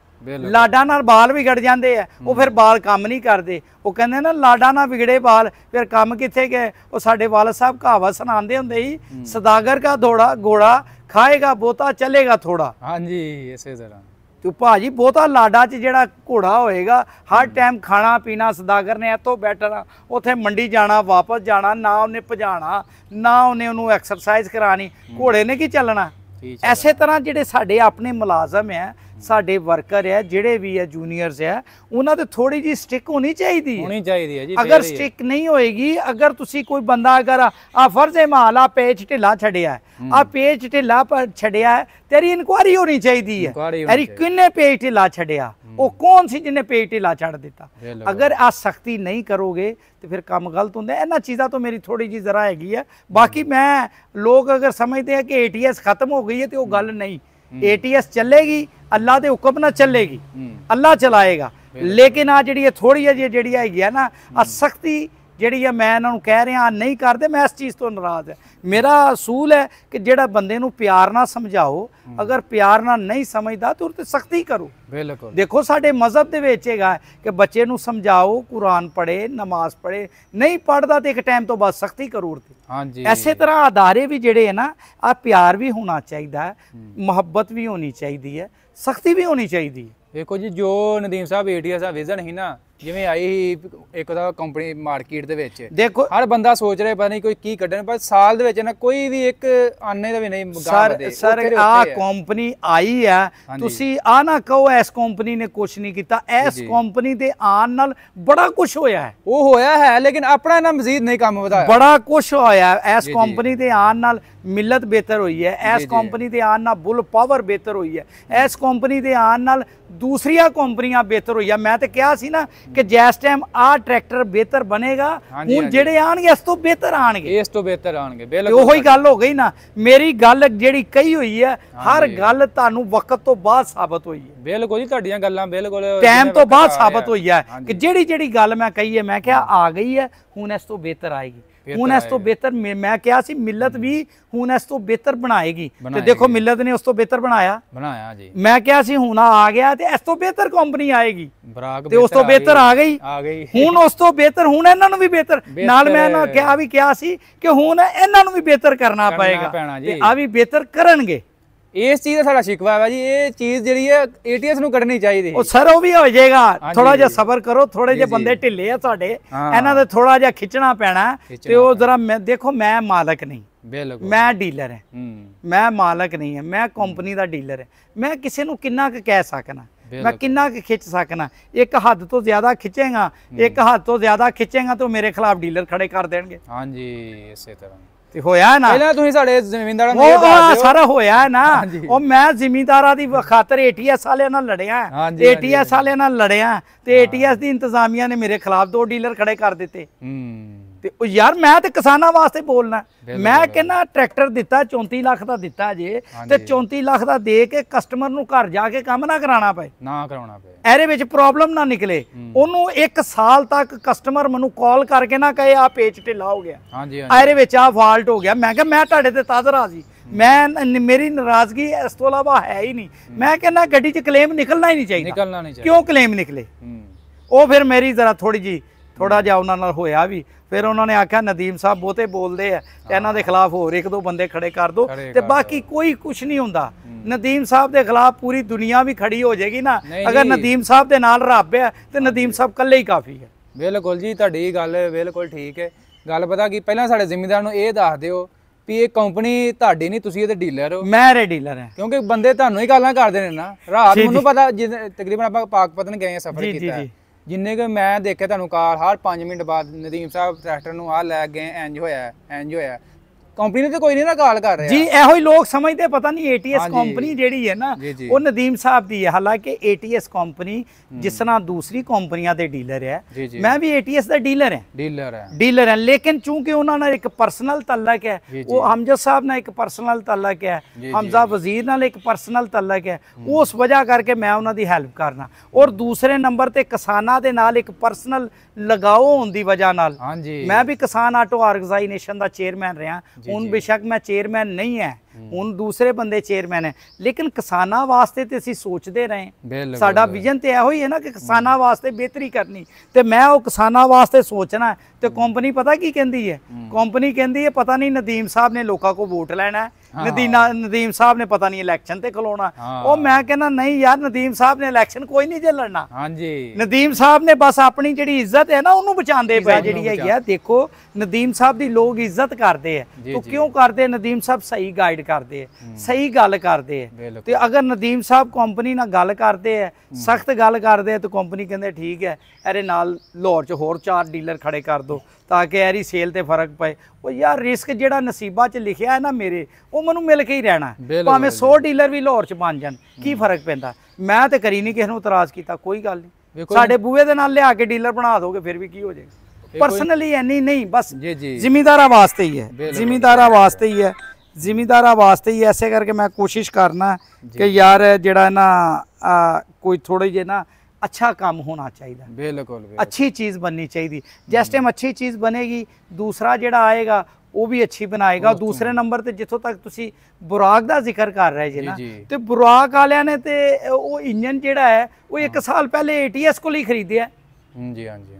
ਲਾਡਾ ਨਾਲ ਬਾਲ ਵਿਗੜ ਜਾਂਦੇ ਆ ਉਹ ਫਿਰ ਬਾਲ ਕੰਮ ਨਹੀਂ ਕਰਦੇ ਉਹ ਕਹਿੰਦੇ ਨਾ ਲਾਡਾ ਨਾਲ ਵਿਗੜੇ ਬਾਲ ਫਿਰ ਕੰਮ ਕਿੱਥੇ ਗਏ ਉਹ ਸਾਡੇ ਵਾਲਦ ਸਾਹਿਬ ਕਹਾਵਾ ਸੁਣਾਉਂਦੇ ਹੁੰਦੇ ਸੀ ਸਦਾਗਰ ਦਾ ਧੋੜਾ ਘੋੜਾ ਖਾਏਗਾ ਬੋਤਾ ਚੱਲੇਗਾ ਥੋੜਾ ਹਾਂਜੀ ਇਸੇ ਤਰ੍ਹਾਂ ਤੇ ਭਾਜੀ ਬਹੁਤਾ ਲਾਡਾ 'ਚ ਜਿਹੜਾ ਘੋੜਾ ਹੋਏਗਾ ਹਰ ਟਾਈਮ ਖਾਣਾ ਪੀਣਾ ਸਦਾਗਰ ਨੇ ਇੱਥੋਂ ਬੈਠਣਾ ਉਥੇ ਮੰਡੀ ਜਾਣਾ ਵਾਪਸ ਜਾਣਾ ਨਾ ਉਹਨੇ ਭਜਾਣਾ ਨਾ ਉਹਨੇ ਉਹਨੂੰ ਐਕਸਰਸਾਈਜ਼ ਕਰਾਣੀ ਘੋੜੇ ਨੇ ਕੀ ਚੱਲਣਾ ਐਸੇ ਤਰ੍ਹਾਂ ਜਿਹੜੇ ਸਾਡੇ ਆਪਣੇ ਮੁਲਾਜ਼ਮ ਆ ਸਾਡੇ ਵਰਕਰ ਆ ਜਿਹੜੇ ਵੀ ਆ ਜੂਨੀਅਰਸ ਆ ਉਹਨਾਂ ਤੇ ਥੋੜੀ ਜੀ ਸਟਿਕ ਹੋਣੀ ਚਾਹੀਦੀ ਹੈ ਹੋਣੀ ਚਾਹੀਦੀ ਹੈ ਜੀ ਅਗਰ ਸਟਿਕ ਨਹੀਂ ਹੋਏਗੀ ਅਗਰ ਤੁਸੀਂ ਕੋਈ ਬੰਦਾ ਅਗਰ ਆ ਫਰਜ਼ੇ ਮਹਾਲਾ ਪੇਜ ਢਿੱਲਾ ਛੜਿਆ ਆ ਪੇਜ ਢਿੱਲਾ ਪਰ ਛੜਿਆ ਤੇਰੀ ਇਨਕੁਆਰੀ ਹੋਣੀ ਚਾਹੀਦੀ ਹੈ ਅਰੇ ਕਿੰਨੇ ਪੇਜ ਢਿੱਲਾ ਛੜਿਆ ਉਹ ਕੌਣ ਸੀ ਜਿਹਨੇ ਪੇਟ ਢਿਲਾ ਛੱਡ ਦਿੱਤਾ ਅਗਰ ਆ ਸਖਤੀ ਨਹੀਂ ਕਰੋਗੇ ਤੇ ਫਿਰ ਕੰਮ ਗਲਤ ਹੁੰਦਾ ਇਹਨਾਂ ਚੀਜ਼ਾਂ ਤੋਂ ਮੇਰੀ ਥੋੜੀ ਜੀ ਜ਼ਰਾ ਹੈਗੀ ਆ ਬਾਕੀ ਮੈਂ ਲੋਕ ਅਗਰ ਸਮਝਦੇ ਆ ਕਿ ਏਟੀਐਸ ਖਤਮ ਹੋ ਗਈ ਹੈ ਤੇ ਉਹ ਗੱਲ ਨਹੀਂ ਏਟੀਐਸ ਚੱਲੇਗੀ ਅੱਲਾ ਦੇ ਹੁਕਮ ਨਾਲ ਚੱਲੇਗੀ ਅੱਲਾ ਚਲਾਏਗਾ ਲੇਕਿਨ ਆ ਜਿਹੜੀ ਇਹ ਥੋੜੀ ਜਿਹੀ ਜਿਹੜੀ ਹੈਗੀ ਆ ਨਾ ਆ ਸਖਤੀ ਜਿਹੜੀ ਆ ਮੈਂ ਇਹਨਾਂ ਨੂੰ ਕਹਿ ਰਿਹਾ ਨਹੀਂ ਕਰਦੇ ਮੈਂ ਇਸ ਚੀਜ਼ ਤੋਂ ਨਾਰਾਜ਼ ਹਾਂ ਮੇਰਾ ਅਸੂਲ ਹੈ ਕਿ ਜਿਹੜਾ ਬੰਦੇ ਨੂੰ ਪਿਆਰ ਨਾਲ ਸਮਝਾਓ ਅਗਰ ਪਿਆਰ ਨਾਲ ਨਹੀਂ ਸਮਝਦਾ ਤਾਂ ਉਰਤੇ ਸਖਤੀ ਕਰੋ ਬਿਲਕੁਲ ਦੇਖੋ ਸਾਡੇ ਮਜ਼ਹਬ ਦੇ ਵਿੱਚ ਹੈਗਾ ਕਿ ਬੱਚੇ ਨੂੰ ਸਮਝਾਓ ਕੁਰਾਨ ਪੜ੍ਹੇ ਨਮਾਜ਼ ਪੜ੍ਹੇ ਨਹੀਂ ਪੜਦਾ ਤੇ ਇੱਕ ਟਾਈਮ ਤੋਂ ਬਾਅਦ ਸਖਤੀ ਕਰੋ ਉਰਤੇ ਹਾਂਜੀ ਐਸੇ ਤਰ੍ਹਾਂ ਆਧਾਰੇ ਵੀ ਜਿਹੜੇ ਹੈ ਨਾ ਆ ਪਿਆਰ ਵੀ ਹੋਣਾ ਚਾਹੀਦਾ ਹੈ ਮੁਹੱਬਤ ਵੀ ਹੋਣੀ ਚਾਹੀਦੀ ਹੈ ਸਖਤੀ ਵੀ ਹੋਣੀ ਚਾਹੀਦੀ ਹੈ ਦੇਖੋ ਜੀ ਜੋ ਨਦੀਮ ਸਾਹਿਬ ਏਟੀਐਸ ਦਾ ਵਿਜ਼ਨ ਹੈ ਨਾ ਜਿਵੇਂ ਆਈ ਇੱਕ ਤਾਂ ਕੰਪਨੀ ਮਾਰਕੀਟ ਦੇ ਵਿੱਚ ਦੇਖੋ ਹਰ ਬੰਦਾ ਸੋਚ ਰਿਹਾ ਪਤਾ ਨਹੀਂ ਕੋਈ ਕੀ ਕੱਢਣ ਪਰ ਸਾਲ ਦੇ ਵਿੱਚ ਨਾ ਕੋਈ ਵੀ ਇੱਕ ਆਨੇ ਦਾ ਵੀ ਨਹੀਂ ਗਾਹ ਦੇ ਸਰ ਆ ਕੰਪਨੀ ਆਈ ਆ ਤੁਸੀਂ ਆ ਨਾ ਕਹੋ ਇਸ ਕੰਪਨੀ ਨੇ ਕੁਝ ਨਹੀਂ ਕੀਤਾ ਇਸ ਕੰਪਨੀ ਦੇ ਆਨ ਨਾਲ ਬੜਾ ਕੁਝ ਹੋਇਆ ਹੈ ਉਹ ਹੋਇਆ ਹੈ ਲੇਕਿਨ ਆਪਣਾ ਨਾ ਮਜ਼ੀਦ ਨਹੀਂ ਕੰਮ ਵਧਾਇਆ ਬੜਾ ਕੁਝ ਹੋਇਆ ਇਸ ਕੰਪਨੀ ਦੇ ਆਨ ਨਾਲ ਮਿਲਤ ਬਿਹਤਰ ਹੋਈ ਹੈ ਇਸ ਕੰਪਨੀ ਦੇ ਆਉਣ ਨਾਲ ਬੁੱਲ ਪਾਵਰ ਬਿਹਤਰ ਹੋਈ ਹੈ ਇਸ ਕੰਪਨੀ ਦੇ ਆਉਣ ਨਾਲ ਦੂਸਰੀਆਂ ਕੰਪਨੀਆਂ ਬਿਹਤਰ ਹੋਈਆਂ ਮੈਂ ਤੇ ਕਿਹਾ ਸੀ ਨਾ ਕਿ ਜੈਸ ਟਾਈਮ ਆ ਟਰੈਕਟਰ ਬਿਹਤਰ ਬਣੇਗਾ ਹੁਣ ਜਿਹੜੇ ਆਣਗੇ ਇਸ ਤੋਂ ਬਿਹਤਰ ਆਣਗੇ ਇਸ ਤੋਂ ਬਿਹਤਰ ਆਣਗੇ ਬਿਲਕੁਲ ਉਹੀ ਗੱਲ ਹੋ ਗਈ ਨਾ ਮੇਰੀ ਗੱਲ ਜਿਹੜੀ ਕਹੀ ਹੋਈ ਹੈ ਹਰ ਗੱਲ ਤੁਹਾਨੂੰ ਵਕਤ ਤੋਂ ਬਾਅਦ ਸਾਬਤ ਹੋਈ ਹੈ ਬਿਲਕੁਲ ਜੀ ਤੁਹਾਡੀਆਂ ਗੱਲਾਂ ਬਿਲਕੁਲ ਟਾਈਮ ਤੋਂ ਬਾਅਦ ਸਾਬਤ ਹੋਈ ਹੈ ਕਿ ਜਿਹੜੀ ਜਿਹੜੀ ਗੱਲ ਮੈਂ ਕਹੀ ਹੈ ਮੈਂ ਕਿਹਾ ਆ ਗਈ ਹੈ ਹੁਣ ਇਸ ਤੋਂ ਬਿਹਤਰ ਆਏਗੀ ਹੁਣ ਇਸ ਤੋਂ ਬਿਹਤਰ ਮੈਂ ਕਿਹਾ ਸੀ ਮਿਲਤ ਵੀ ਹੁਣ ਇਸ ਤੋਂ ਬਿਹਤਰ ਬਣਾਏਗੀ ਤੇ ਦੇਖੋ ਮਿਲਤ ਨੇ ਉਸ ਤੋਂ ਬਿਹਤਰ ਬਣਾਇਆ ਬਣਾਇਆ ਜੀ ਮੈਂ ਕਿਹਾ ਸੀ ਹੁਣ ਆ ਗਿਆ ਤੇ ਇਸ ਤੋਂ ਬਿਹਤਰ ਕੰਪਨੀ ਆਏਗੀ ਤੇ ਉਸ ਤੋਂ ਬਿਹਤਰ ਆ ਗਈ ਆ ਗਈ ਹੁਣ ਉਸ ਤੋਂ ਬਿਹਤਰ ਹੁਣ ਇਹਨਾਂ ਨੂੰ ਵੀ ਬਿਹਤਰ ਨਾਲ ਮੈਂ ਨਾ ਕਿਹਾ ਵੀ ਕਿਹਾ ਸੀ ਕਿ ਹੁਣ ਇਹਨਾਂ ਨੂੰ ਵੀ ਬਿਹਤਰ ਕਰਨਾ ਪਏਗਾ ਤੇ ਆ ਵੀ ਬਿਹਤਰ ਕਰਨਗੇ ਇਸ ਚੀਜ਼ ਦਾ ਸਾਡਾ ਸ਼ਿਕਵਾ ਹੈ ਜੀ ਇਹ ਚੀਜ਼ ਜਿਹੜੀ ਹੈ ਏਟੀਐਸ ਨੂੰ ਕੱਢਣੀ ਚਾਹੀਦੀ ਉਹ ਸਰ ਉਹ ਵੀ ਹੋ ਜਾਏਗਾ ਥੋੜਾ ਜਿਹਾ ਸਬਰ ਕਰੋ ਥੋੜੇ ਜਿਹੇ ਬੰਦੇ ਢਿੱਲੇ ਆ ਤੁਹਾਡੇ ਇਹਨਾਂ ਦੇ ਥੋੜਾ ਜਿਹਾ ਖਿੱਚਣਾ ਪੈਣਾ ਤੇ ਉਹ ਜ਼ਰਾ ਦੇਖੋ ਮੈਂ ਮਾਲਕ ਨਹੀਂ ਬਿਲਕੁਲ ਮੈਂ ਡੀਲਰ ਹਾਂ ਮੈਂ ਮਾਲਕ ਨਹੀਂ ਹਾਂ ਮੈਂ ਕੰਪਨੀ ਦਾ ਡੀਲਰ ਹਾਂ ਮੈਂ ਕਿਸੇ ਨੂੰ ਕਿੰਨਾ ਕੁ ਕਹਿ ਸਕਣਾ ਮੈਂ ਕਿੰਨਾ ਕੁ ਖਿੱਚ ਸਕਣਾ ਇੱਕ ਹੱਦ ਤੋਂ ਜ਼ਿਆਦਾ ਖਿੱਚੇਗਾ ਇੱਕ ਹੱਦ ਤੋਂ ਜ਼ਿਆਦਾ ਖਿੱਚੇਗਾ ਤਾਂ ਮੇਰੇ ਖਿਲਾਫ ਡੀਲਰ ਖੜੇ ਕਰ ਦੇਣਗੇ ਹਾਂਜੀ ਇਸੇ ਤਰ੍ਹਾਂ ਤੇ ਹੋਇਆ ਨਾ ਪਹਿਲਾਂ ਤੁਸੀਂ ਸਾਡੇ ਜ਼ਮੀਨਦਾਰਾਂ ਨੂੰ ਉਹ ਸਾਰਾ ਹੋਇਆ ਨਾ ਉਹ ਮੈਂ ਜ਼ਮੀਨਦਾਰਾਂ ਦੀ ਖਾਤਰ ਏਟੀਐਸ ਵਾਲਿਆਂ ਨਾਲ ਲੜਿਆ ਏਟੀਐਸ ਵਾਲਿਆਂ ਨਾਲ ਲੜਿਆ ਤੇ ਏਟੀਐਸ ਦੀ ਇੰਤਜ਼ਾਮੀਆਂ ਨੇ ਮੇਰੇ ਖਿਲਾਫ ਦੋ ਡੀਲਰ ਖੜੇ ਕਰ ਦਿੱਤੇ ਹੂੰ ਤੇ ਉਹ ਯਾਰ ਮੈਂ ਤੇ ਕਿਸਾਨਾਂ ਵਾਸਤੇ ਬੋਲਣਾ ਮੈਂ ਕਹਿੰਦਾ ਟਰੈਕਟਰ ਦਿੱਤਾ 34 ਲੱਖ ਦਾ ਦਿੱਤਾ ਜੇ ਤੇ 34 ਲੱਖ ਦਾ ਦੇ ਕੇ ਕਸਟਮਰ ਨੂੰ ਘਰ ਜਾ ਕੇ ਕੰਮ ਨਾ ਕਰਾਉਣਾ ਪਏ ਨਾ ਕਰਾਉਣਾ ਪਏ ਇਹਦੇ ਵਿੱਚ ਪ੍ਰੋਬਲਮ ਨਾ ਨਿਕਲੇ ਉਹਨੂੰ 1 ਸਾਲ ਤੱਕ ਕਸਟਮਰ ਮੈਨੂੰ ਕਾਲ ਕਰਕੇ ਨਾ ਕਹੇ ਆ ਪੇਚ ਢਿੱਲਾ ਹੋ ਗਿਆ ਹਾਂਜੀ ਹਾਂਜੀ ਇਹਦੇ ਵਿੱਚ ਆ ਫਾਲਟ ਹੋ ਗਿਆ ਮੈਂ ਕਿਹਾ ਮੈਂ ਤੁਹਾਡੇ ਤੇ ਆ ਜੀ ਮੈਂ ਮੇਰੀ ਨਾਰਾਜ਼ਗੀ ਇਸ ਤੋਂ ਇਲਾਵਾ ਹੈ ਹੀ ਨਹੀਂ ਮੈਂ ਕਹਿੰਦਾ ਗੱਡੀ 'ਚ ਕਲੇਮ ਨਿਕਲਣਾ ਹੀ ਨਹੀਂ ਚਾਹੀਦਾ ਨਿਕਲਣਾ ਨਹੀਂ ਚਾਹੀਦਾ ਕਿਉਂ ਕਲੇਮ ਨਿਕਲੇ ਉਹ ਫਿਰ ਮੇਰੀ ਜ਼ਰਾ ਥੋੜੀ ਜੀ ਥੋੜਾ ਜਿਹਾ ਉਹਨਾਂ ਨਾਲ ਹੋਇਆ ਵੀ ਫਿਰ ਉਹਨਾਂ ਨੇ ਆਖਿਆ ਨਦੀਮ ਸਾਹਿਬ ਬਹੁਤੇ ਬੋਲਦੇ ਆ ਇਹਨਾਂ ਦੇ ਖਿਲਾਫ ਹੋਰ ਇੱਕ ਦੋ ਬੰਦੇ ਖੜੇ ਕਰ ਦੋ ਤੇ ਬਾਕੀ ਕੋਈ ਕੁਝ ਨਹੀਂ ਹੁੰਦਾ ਨਦੀਮ ਸਾਹਿਬ ਦੇ ਖਿਲਾਫ ਪੂਰੀ ਦੁਨੀਆ ਵੀ ਖੜੀ ਹੋ ਜਾਏਗੀ ਨਾ ਅਗਰ ਨਦੀਮ ਸਾਹਿਬ ਦੇ ਨਾਲ ਰੱਬ ਹੈ ਤੇ ਨਦੀਮ ਸਾਹਿਬ ਇਕੱਲੇ ਹੀ ਕਾਫੀ ਹੈ ਬਿਲਕੁਲ ਜੀ ਤੁਹਾਡੀ ਗੱਲ ਬਿਲਕੁਲ ਠੀਕ ਹੈ ਗੱਲ ਪਤਾ ਕੀ ਪਹਿਲਾਂ ਸਾਡੇ ਜ਼ਿੰਮੇਦਾਰ ਨੂੰ ਇਹ ਦੱਸ ਦਿਓ ਵੀ ਇਹ ਕੰਪਨੀ ਤੁਹਾਡੀ ਨਹੀਂ ਤੁਸੀਂ ਇਹਦੇ ਡੀਲਰ ਹੋ ਮੈਂ ਰੇ ਡੀਲਰ ਹਾਂ ਕਿਉਂਕਿ ਬੰਦੇ ਤੁਹਾਨੂੰ ਹੀ ਗੱਲਾਂ ਕਰਦੇ ਨੇ ਨਾ ਰਾਤ ਨੂੰ ਪਤਾ ਤਕਰੀਬਨ ਆਪਾਂ ਪਾਕਪਤਨ ਗਏ ਆ ਸਫ਼ਰ ਕੀਤਾ ਜੀ ਜੀ ਜਿੰਨੇ ਕਿ ਮੈਂ ਦੇਖਿਆ ਤੁਹਾਨੂੰ ਕਾਰ ਹਰ 5 ਮਿੰਟ ਬਾਅਦ ਨਦੀਮ ਸਾਹਿਬ ਟਰੈਕਟਰ ਨੂੰ ਆ ਲੈ ਗਏ ਇੰਜ ਹੋਇਆ ਇੰਜ ਹੋਇਆ ਕੰਪਨੀ ਤੇ ਕੋਈ ਨਹੀਂ ਨਾ ਗਾਲ ਕਰ ਰਿਹਾ ਜੀ ਇਹੋ ਹੀ ਲੋਕ ਸਮਝਦੇ ਪਤਾ ਨਹੀਂ ਏਟੀਐਸ ਕੰਪਨੀ ਜਿਹੜੀ ਹੈ ਨਾ ਉਹ ਨਦੀਮ ਸਾਹਿਬ ਦੀ ਹੈ ਹਾਲਾਂਕਿ ਏਟੀਐਸ ਕੰਪਨੀ ਜਿਸ ਤਰ੍ਹਾਂ ਦੂਸਰੀ ਕੰਪਨੀਆਂ ਦੇ ਡੀਲਰ ਹੈ ਮੈਂ ਵੀ ਏਟੀਐਸ ਦਾ ਡੀਲਰ ਹਾਂ ਡੀਲਰ ਹਾਂ ਡੀਲਰ ਹਾਂ ਲੇਕਿਨ ਚੂੰਕਿ ਉਹਨਾਂ ਨਾਲ ਇੱਕ ਪਰਸਨਲ ਤਾਲਕ ਹੈ ਉਹ ਹਮਜ਼ਾ ਸਾਹਿਬ ਨਾਲ ਇੱਕ ਪਰਸਨਲ ਤਾਲਕ ਹੈ ਹਮਜ਼ਾ ਵਜ਼ੀਰ ਨਾਲ ਇੱਕ ਪਰਸਨਲ ਤਾਲਕ ਹੈ ਉਸ ਵਜ੍ਹਾ ਕਰਕੇ ਮੈਂ ਉਹਨਾਂ ਦੀ ਹੈਲਪ ਕਰਨਾ ਔਰ ਦੂਸਰੇ ਨੰਬਰ ਤੇ ਕਿਸਾਨਾਂ ਦੇ ਨਾਲ ਇੱਕ ਪਰਸਨਲ ਲਗਾਓ ਹੋਣ ਦੀ ਵਜ੍ਹਾ ਨਾਲ ਮੈਂ ਵੀ ਕਿਸਾਨ ਆਟੋ ਆਰਗੇਨਾਈਜੇਸ਼ਨ ਦਾ ਚੇਅਰਮੈਨ ਰਿਹਾ ਹੁਣ ਬਿਸ਼ੱਕ ਮੈਂ ਚੇਅਰਮੈਨ ਨਹੀਂ ਹੈ ਹੁਣ ਦੂਸਰੇ ਬੰਦੇ ਚੇਅਰਮੈਨ ਹੈ ਲੇਕਿਨ ਕਿਸਾਨਾਂ ਵਾਸਤੇ ਤੇ ਅਸੀਂ ਸੋਚਦੇ ਰਹੇ ਸਾਡਾ ਵਿਜ਼ਨ ਤੇ ਇਹੋ ਹੀ ਹੈ ਨਾ ਕਿ ਕਿਸਾਨਾਂ ਵਾਸਤੇ ਬਿਹਤਰੀ ਕਰਨੀ ਤੇ ਮੈਂ ਉਹ ਕਿਸਾਨਾਂ ਵਾਸਤੇ ਸੋਚਣਾ ਤੇ ਕੰਪਨੀ ਪਤਾ ਕੀ ਕਹਿੰਦੀ ਹੈ ਕੰਪਨੀ ਕਹਿੰਦੀ ਹੈ ਪਤਾ ਨਹੀਂ ਨਦੀਮ ਸਾਹਿਬ ਨੇ ਲੋਕਾਂ ਕੋ ਵੋਟ ਲੈਣਾ ਹੈ ਨਦੀਨਾ ਨਦੀਮ ਸਾਹਿਬ ਨੇ ਪਤਾ ਨਹੀਂ ਇਲੈਕਸ਼ਨ ਤੇ ਖਲੋਣਾ ਉਹ ਮੈਂ ਕਹਿੰਦਾ ਨਹੀਂ ਯਾਰ ਨਦੀਮ ਸਾਹਿਬ ਨੇ ਇਲੈਕਸ਼ਨ ਕੋਈ ਨਹੀਂ ਜੇ ਲੜਨਾ ਹਾਂਜੀ ਨਦੀਮ ਸਾਹਿਬ ਨੇ ਬਸ ਆਪਣੀ ਜਿਹੜੀ ਇੱਜ਼ਤ ਹੈ ਨਾ ਉਹਨੂੰ ਬਚਾਉਂਦੇ ਪਏ ਜਿਹੜੀ ਹੈਗੀ ਆ ਦੇਖੋ ਨਦੀਮ ਸਾਹਿਬ ਦੀ ਲੋਕ ਇੱਜ਼ਤ ਕਰਦੇ ਆ ਤੋ ਕਿਉਂ ਕਰਦੇ ਨਦੀਮ ਸਾਹਿਬ ਸਹੀ ਗਾਈਡ ਕਰਦੇ ਆ ਸਹੀ ਗੱਲ ਕਰਦੇ ਆ ਤੇ ਅਗਰ ਨਦੀਮ ਸਾਹਿਬ ਕੰਪਨੀ ਨਾਲ ਗੱਲ ਕਰਦੇ ਆ ਸਖਤ ਗੱਲ ਕਰਦੇ ਆ ਤਾਂ ਕੰਪਨੀ ਕਹਿੰਦੇ ਠੀਕ ਹੈ ਅਰੇ ਨਾਲ ਲਾਹੌਰ 'ਚ ਹੋਰ ਚਾਰ ਡੀਲਰ ਖੜੇ ਕਰ ਦੋ ਤਾਂ ਕਿ ਐਰੀ ਸੇਲ ਤੇ ਫਰਕ ਪਏ ਉਹ ਯਾਰ ਰਿਸਕ ਜਿਹੜਾ ਨਸੀਬਾ 'ਚ ਲਿਖਿਆ ਹੈ ਨਾ ਮੇਰੇ ਉਹ ਮੈਨੂੰ ਮਿਲ ਕੇ ਹੀ ਰਹਿਣਾ ਭਾਵੇਂ 100 ਡੀਲਰ ਵੀ ਲਾਹੌਰ 'ਚ ਬਣ ਜਾਣ ਕੀ ਫਰਕ ਪੈਂਦਾ ਮੈਂ ਤੇ ਕਰੀ ਨਹੀਂ ਕਿਸ ਨੂੰ ਇਤਰਾਜ਼ ਕੀਤਾ ਕੋਈ ਗੱਲ ਨਹੀਂ ਸਾਡੇ ਬੂਏ ਦੇ ਨਾਲ ਲਿਆ ਕੇ ਡੀਲਰ ਬਣਾ ਦੋਗੇ ਫਿਰ ਵੀ ਕੀ ਹੋ ਜਾਏਗਾ ਪਰਸਨਲੀ ਐਨੀ ਨਹੀਂ ਬਸ ਜ਼ਿਮੀਦਾਰਾਂ ਵਾਸਤੇ ਹੀ ਹੈ ਜ਼ਿਮੀਦਾਰਾਂ ਵਾਸਤੇ ਹੀ ਹੈ ਜ਼ਿਮੀਦਾਰਾਂ ਵਾਸਤੇ ਹੀ ਐਸੇ ਕਰਕੇ ਮੈਂ ਕੋਸ਼ਿਸ਼ ਕਰਨਾ ਕਿ ਯਾਰ ਜਿਹੜਾ ਨਾ ਕੋਈ ਥੋੜੇ ਜੇ ਨਾ ਅੱਛਾ ਕੰਮ ਹੋਣਾ ਚਾਹੀਦਾ ਬਿਲਕੁਲ ਅੱਛੀ ਚੀਜ਼ ਬਣਨੀ ਚਾਹੀਦੀ ਜਿਸ ਟਾਈਮ ਅੱਛੀ ਚੀਜ਼ ਬਣੇਗੀ ਦੂਸਰਾ ਜਿਹੜਾ ਆਏਗਾ ਉਹ ਵੀ ਅੱਛੀ ਬਣਾਏਗਾ ਦੂਸਰੇ ਨੰਬਰ ਤੇ ਜਿੱਥੋਂ ਤੱਕ ਤੁਸੀਂ ਬੁਰਾਕ ਦਾ ਜ਼ਿਕਰ ਕਰ ਰਹੇ ਜੀ ਨਾ ਤੇ ਬੁਰਾਕ ਵਾਲਿਆਂ ਨੇ ਤੇ ਉਹ ਇੰਜਨ ਜਿਹੜਾ ਹੈ ਉਹ 1 ਸਾਲ ਪਹਿਲੇ ਏਟੀਐਸ ਕੋਲ ਹੀ ਖਰੀਦਿਆ ਜੀ ਹਾਂਜੀ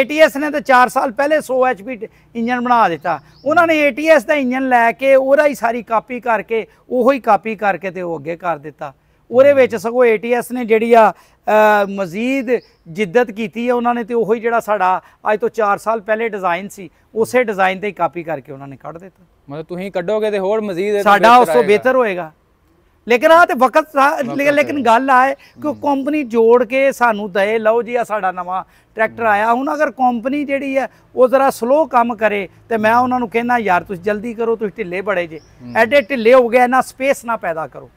ATS ਨੇ ਤਾਂ 4 ਸਾਲ ਪਹਿਲੇ 100 ਐਚਪੀ ਇੰਜਨ ਬਣਾ ਦਿੱਤਾ ਉਹਨਾਂ ਨੇ ATS ਦਾ ਇੰਜਨ ਲੈ ਕੇ ਉਹਦਾ ਹੀ ਸਾਰੀ ਕਾਪੀ ਕਰਕੇ ਉਹੋ ਹੀ ਕਾਪੀ ਕਰਕੇ ਤੇ ਉਹ ਅੱਗੇ ਕਰ ਦਿੱਤਾ ਉਹਦੇ ਵਿੱਚ ਸਗੋ ATS ਨੇ ਜਿਹੜੀ ਆ ਮਜ਼ੀਦ ਜਿੱਦਤ ਕੀਤੀ ਹੈ ਉਹਨਾਂ ਨੇ ਤੇ ਉਹੀ ਜਿਹੜਾ ਸਾਡਾ ਅੱਜ ਤੋਂ 4 ਸਾਲ ਪਹਿਲੇ ਡਿਜ਼ਾਈਨ ਸੀ ਉਸੇ ਡਿਜ਼ਾਈਨ ਤੇ ਕਾਪੀ ਕਰਕੇ ਉਹਨਾਂ ਨੇ ਕੱਢ ਦਿੱਤਾ ਮਤਲਬ ਤੁਸੀਂ ਕੱਢੋਗੇ ਤੇ ਹੋਰ ਮਜ਼ੀਦ ਸਾਡਾ ਉਸ ਤੋਂ ਬਿਹਤਰ ਹੋਏਗਾ ਲੇਕਿਨ ਆ ਤੇ ਵਕਤ ਲੇਕਿਨ ਗੱਲ ਆ ਕਿ ਕੰਪਨੀ ਜੋੜ ਕੇ ਸਾਨੂੰ ਦਏ ਲਓ ਜੀ ਆ ਸਾਡਾ ਨਵਾਂ ਟਰੈਕਟਰ ਆਇਆ ਹੁਣ ਅਗਰ ਕੰਪਨੀ ਜਿਹੜੀ ਹੈ ਉਹ ਜ਼ਰਾ ਸਲੋ ਕੰਮ ਕਰੇ ਤੇ ਮੈਂ ਉਹਨਾਂ ਨੂੰ ਕਹਿੰਦਾ ਯਾਰ ਤੁਸੀਂ ਜਲਦੀ ਕਰੋ ਤੁਸੀਂ ਢਿੱਲੇ ਬੜੇ ਜੇ ਐਡੇ ਢਿੱਲੇ ਹੋ ਗਏ ਨਾ ਸਪੇਸ ਨਾ ਪੈਦਾ ਕਰੋ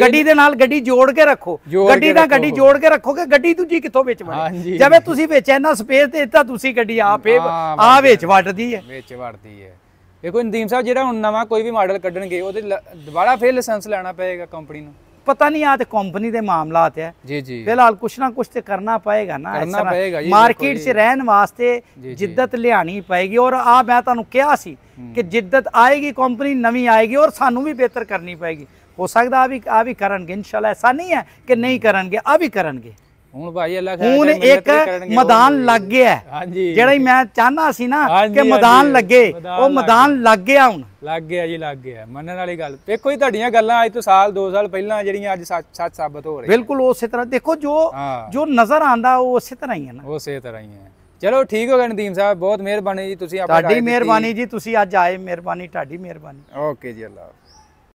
ਗੱਡੀ ਦੇ ਨਾਲ ਗੱਡੀ ਜੋੜ ਕੇ ਰੱਖੋ ਗੱਡੀ ਦਾ ਗੱਡੀ ਜੋੜ ਕੇ ਰੱਖੋਗੇ ਗੱਡੀ ਦੂਜੀ ਕਿੱਥੋਂ ਵਿੱਚ ਵੜੇ ਜਿਵੇਂ ਤੁਸੀਂ ਵਿੱਚ ਇੰਨਾ ਸਪੇਸ ਦੇ ਦਿੱਤਾ ਤੁਸੀਂ ਗੱਡੀ ਆਪੇ ਆ ਵਿੱਚ ਵੜਦੀ ਹੈ ਵਿੱਚ ਵੜਦੀ ਹੈ ਦੇਖੋ ਨਦੀਮ ਸਾਹਿਬ ਜਿਹੜਾ ਹੁਣ ਨਵਾਂ ਕੋਈ ਵੀ ਮਾਡਲ ਕੱਢਣਗੇ ਉਹਦੇ ਦੁਬਾਰਾ ਫੇਰ ਲਾਇਸੈਂਸ ਲੈਣਾ ਪਏਗਾ ਕੰਪਨੀ ਨੂੰ ਪਤਾ ਨਹੀਂ ਆ ਤੇ ਕੰਪਨੀ ਦੇ ਮਾਮਲਾਤ ਹੈ ਜੀ ਜੀ ਫਿਲਹਾਲ ਕੁਛ ਨਾ ਕੁਛ ਤੇ ਕਰਨਾ ਪਏਗਾ ਨਾ करना पएगा ਮਾਰਕੀਟ 'ਚ ਰਹਿਣ ਵਾਸਤੇ ਜਿੱਦਤ ਲਿਆਣੀ ਪਏਗੀ ਔਰ ਆ ਮੈਂ ਤੁਹਾਨੂੰ ਕਿਹਾ ਸੀ ਕਿ ਜਿੱਦਤ ਆਏਗੀ ਕੰਪਨੀ ਨਵੀਂ ਆਏਗੀ ਔਰ ਸਾਨੂੰ ਵੀ ਬਿਹਤਰ ਕਰਨੀ ਪਏਗੀ ਹੋ ਸਕਦਾ ਆ ਵੀ ਆ ਵੀ ਕਰਨਗੇ ਇਨਸ਼ਾਅੱਲਾ ਐਸਾ ਨਹੀਂ ਹੈ ਕਿ ਨਹੀਂ ਕਰਨਗੇ ਆ ਵੀ ਕਰਨਗੇ ਹੁਣ ਭਾਈ ਅੱਲਾ ਖੈਰ ਹੁਣ ਇੱਕ ਮੈਦਾਨ ਲੱਗ ਗਿਆ ਹਾਂਜੀ ਜਿਹੜਾ ਮੈਂ ਚਾਹਨਾ ਸੀ ਨਾ ਕਿ ਮੈਦਾਨ ਲੱਗੇ ਉਹ ਮੈਦਾਨ ਲੱਗ ਗਿਆ ਹੁਣ ਲੱਗ ਗਿਆ ਜੀ ਲੱਗ ਗਿਆ ਮੰਨਣ ਵਾਲੀ ਗੱਲ ਦੇਖੋ ਹੀ ਤੁਹਾਡੀਆਂ ਗੱਲਾਂ ਅੱਜ ਤੋਂ ਸਾਲ 2 ਸਾਲ ਪਹਿਲਾਂ ਜਿਹੜੀਆਂ ਅੱਜ ਸੱਚ ਸਾਬਤ ਹੋ ਰਹੀਆਂ ਬਿਲਕੁਲ ਉਸੇ ਤਰ੍ਹਾਂ ਦੇਖੋ ਜੋ ਜੋ ਨਜ਼ਰ ਆਂਦਾ ਉਹ ਉਸੇ ਤਰ੍ਹਾਂ ਹੀ ਹੈ ਨਾ ਉਸੇ ਤਰ੍ਹਾਂ ਹੀ ਹੈ ਚਲੋ ਠੀਕ ਹੋ ਗਿਆ ਨਦੀਮ ਸਾਹਿਬ ਬਹੁਤ ਮਿਹਰਬਾਨੀ ਜੀ ਤੁਸੀਂ ਆਪਣਾ ਤੁਹਾਡੀ ਮਿਹਰਬਾਨੀ ਜੀ ਤੁਸੀਂ ਅੱਜ ਆਏ ਮਿਹਰਬਾਨੀ ਤੁਹਾਡੀ ਮਿਹਰਬਾਨੀ ਓਕੇ ਜੀ ਅੱਲਾਹ